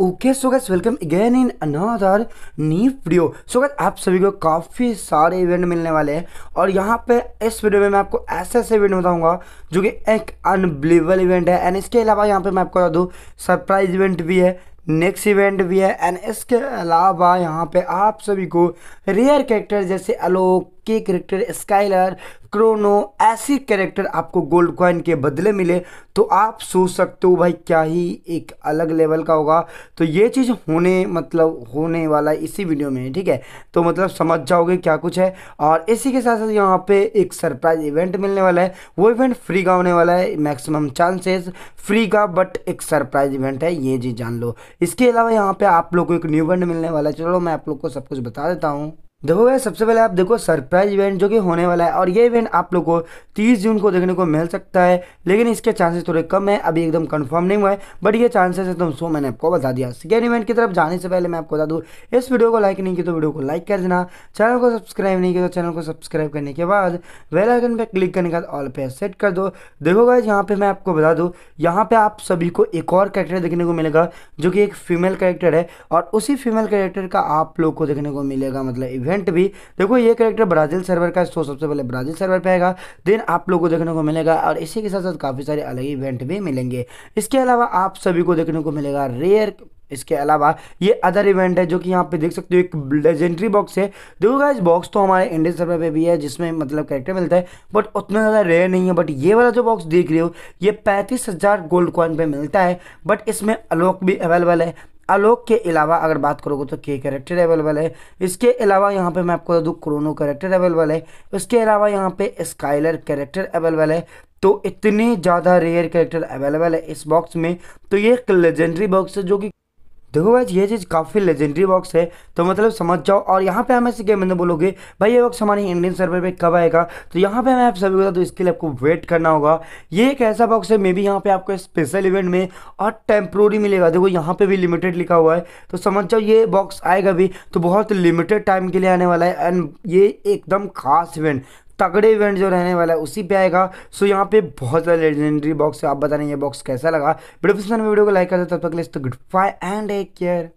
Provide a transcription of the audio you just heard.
okay so guys welcome again in another new video so guys आप सभी को काफ़ी सारे इवेंट मिलने वाले हैं और यहाँ पे इस वीडियो में मैं आपको ऐसे ऐसे इवेंट बताऊंगा जो कि एक अनबिलीवेबल इवेंट है एंड इसके अलावा यहाँ पे मैं आपको बता दूँ सरप्राइज इवेंट भी है नेक्स्ट इवेंट भी है एंड इसके अलावा यहाँ पे आप सभी को रेयर कैरेक्टर जैसे अलोक के करेक्टर स्काइलर क्रोनो ऐसी कैरेक्टर आपको गोल्ड कॉइन के बदले मिले तो आप सोच सकते हो भाई क्या ही एक अलग लेवल का होगा तो ये चीज़ होने मतलब होने वाला इसी वीडियो में ठीक है तो मतलब समझ जाओगे क्या कुछ है और इसी के साथ साथ यहाँ पे एक सरप्राइज इवेंट मिलने वाला है वो इवेंट फ्री का होने वाला है मैक्सिमम चांसेस फ्री का बट एक सरप्राइज इवेंट है ये जी जान लो इसके अलावा यहाँ पे आप लोग को एक न्यू इवेंट मिलने वाला है चलो मैं आप लोग को सब कुछ बता देता हूँ देखो गए सबसे पहले आप देखो सरप्राइज इवेंट जो कि होने वाला है और ये इवेंट आप लोग को 30 जून को देखने को मिल सकता है लेकिन इसके चांसेस थोड़े कम है अभी एकदम कंफर्म नहीं हुआ है बट ये चांसेस है तो सो मैंने आपको बता दिया सेकेंड इवेंट की तरफ जाने से पहले मैं आपको बता दूँ इस वीडियो को लाइक नहीं किया तो वीडियो को लाइक कर देना चैनल को सब्सक्राइब नहीं किया तो चैनल को सब्सक्राइब करने के बाद वेलाइकन पर क्लिक करने के बाद ऑल पे सेट कर दो देखो गए यहाँ पर मैं आपको बता दूँ यहाँ पर आप सभी को एक और करेक्टर देखने को मिलेगा जो कि एक फीमेल कैरेक्टर है और उसी फीमेल कैरेक्टर का आप लोग को देखने को मिलेगा मतलब इवेंट भी देखो ये करेक्टर ब्राज़ील सर्वर का तो सबसे पहले ब्राज़ील सर्वर पर आएगा देन आप लोग को देखने को मिलेगा और इसी के साथ साथ काफ़ी सारे अलग इवेंट भी मिलेंगे इसके अलावा आप सभी को देखने को मिलेगा रेयर इसके अलावा ये अदर इवेंट है जो कि यहाँ पे देख सकते हो एक लेजेंडरी बॉक्स है देखो इस बॉक्स तो हमारे इंडियन सर्वर पे भी है जिसमें मतलब कैरेक्टर मिलता है बट उतना ज़्यादा रेयर नहीं है बट ये वाला जो बॉक्स देख रहे हो ये पैंतीस हज़ार गोल्ड कॉइन पे मिलता है बट इसमें अलोक भी अवेलेबल है आलोक के अलावा अगर बात करोगे तो के करेक्टर अवेलेबल है इसके अलावा यहाँ पे मैं आपको बता दूँ क्रोनो करेक्टर अवेलेबल है उसके अलावा यहाँ पे स्काइलर करेक्टर अवेलेबल है तो इतने ज़्यादा रेयर करेक्टर अवेलेबल है इस बॉक्स में तो ये एक लेजेंडरी बॉक्स है जो कि देखो भाई ये चीज़ काफ़ी लेजेंडरी बॉक्स है तो मतलब समझ जाओ और यहाँ पे हम ऐसे गेम मैंने तो बोलोगे भाई ये बॉक्स हमारे इंडियन सर्वर पे कब आएगा तो यहाँ पे मैं आप सभी बता तो इसके लिए आपको वेट करना होगा ये एक ऐसा बॉक्स है मे बी यहाँ पे आपको स्पेशल इवेंट में और टेम्प्रोरी मिलेगा देखो यहाँ पे भी लिमिटेड लिखा हुआ है तो समझ जाओ ये बॉक्स आएगा भी तो बहुत लिमिटेड टाइम के लिए आने वाला है एंड ये एकदम खास इवेंट तगड़े इवेंट जो रहने वाला है उसी पे आएगा सो यहाँ पे बहुत ज़्यादा लेजेंडरी बॉक्स है आप बताने ये बॉक्स कैसा लगा वीडियो तो वीडियो को लाइक कर दो तब तक के good bye and take care